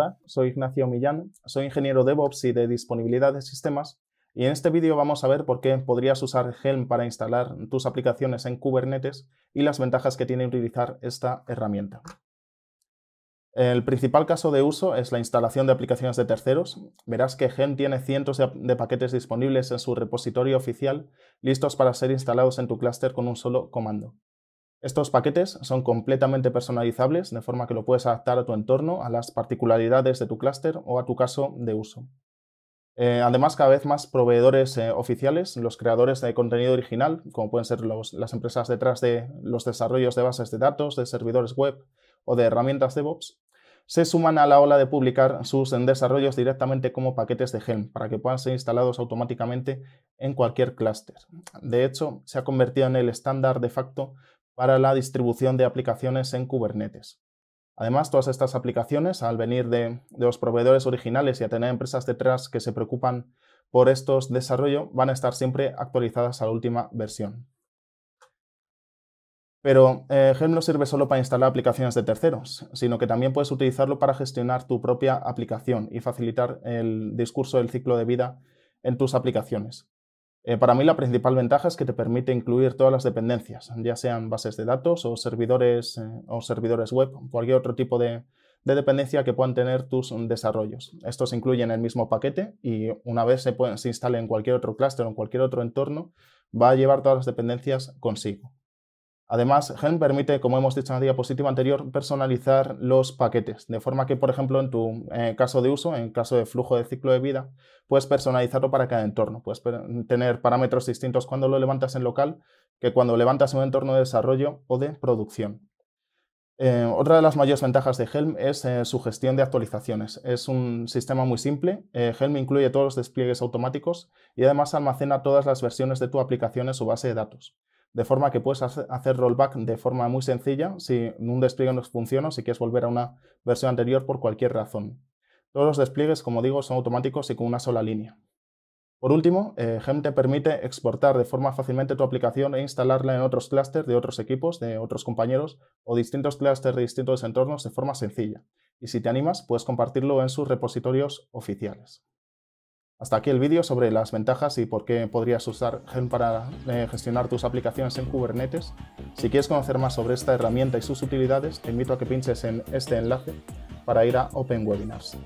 Hola, soy Ignacio Millán, soy ingeniero DevOps y de disponibilidad de sistemas y en este vídeo vamos a ver por qué podrías usar Helm para instalar tus aplicaciones en Kubernetes y las ventajas que tiene utilizar esta herramienta. El principal caso de uso es la instalación de aplicaciones de terceros. Verás que Helm tiene cientos de paquetes disponibles en su repositorio oficial listos para ser instalados en tu clúster con un solo comando. Estos paquetes son completamente personalizables, de forma que lo puedes adaptar a tu entorno, a las particularidades de tu clúster o a tu caso de uso. Eh, además, cada vez más proveedores eh, oficiales, los creadores de contenido original, como pueden ser las empresas detrás de los desarrollos de bases de datos, de servidores web o de herramientas DevOps, se suman a la ola de publicar sus desarrollos directamente como paquetes de GEM, para que puedan ser instalados automáticamente en cualquier clúster. De hecho, se ha convertido en el estándar de facto para la distribución de aplicaciones en Kubernetes. Además, todas estas aplicaciones, al venir de, los proveedores originales y a tener empresas detrás que se preocupan por estos desarrollos, van a estar siempre actualizadas a la última versión. Pero GEM eh, no sirve solo para instalar aplicaciones de terceros, sino que también puedes utilizarlo para gestionar tu propia aplicación y facilitar el discurso del ciclo de vida en tus aplicaciones. Eh, para mí la principal ventaja es que te permite incluir todas las dependencias, ya sean bases de datos o servidores, eh, o servidores web, cualquier otro tipo de, dependencia que puedan tener tus desarrollos. Estos incluyen el mismo paquete y una vez se, se instale en cualquier otro clúster o en cualquier otro entorno, va a llevar todas las dependencias consigo. Además, Helm permite, como hemos dicho en la diapositiva anterior, personalizar los paquetes, de forma que, por ejemplo, en tu eh, caso de uso, en caso de flujo de ciclo de vida, puedes personalizarlo para cada entorno. Puedes tener parámetros distintos cuando lo levantas en local que cuando levantas en un entorno de desarrollo o de producción. Eh, otra de las mayores ventajas de Helm es eh, su gestión de actualizaciones. Es un sistema muy simple. Helm incluye todos los despliegues automáticos y además almacena todas las versiones de tu aplicación en su base de datos de forma que puedes hacer rollback de forma muy sencilla si un despliegue no funciona, o si quieres volver a una versión anterior por cualquier razón. Todos los despliegues, como digo, son automáticos y con una sola línea. Por último, eh, GEM te permite exportar de forma fácilmente tu aplicación e instalarla en otros clústeres de otros equipos, de otros compañeros o distintos clústeres de distintos entornos de forma sencilla. Y si te animas, puedes compartirlo en sus repositorios oficiales. Hasta aquí el vídeo sobre las ventajas y por qué podrías usar Helm para eh, gestionar tus aplicaciones en Kubernetes. Si quieres conocer más sobre esta herramienta y sus utilidades, te invito a que pinches en este enlace para ir a Open Webinars.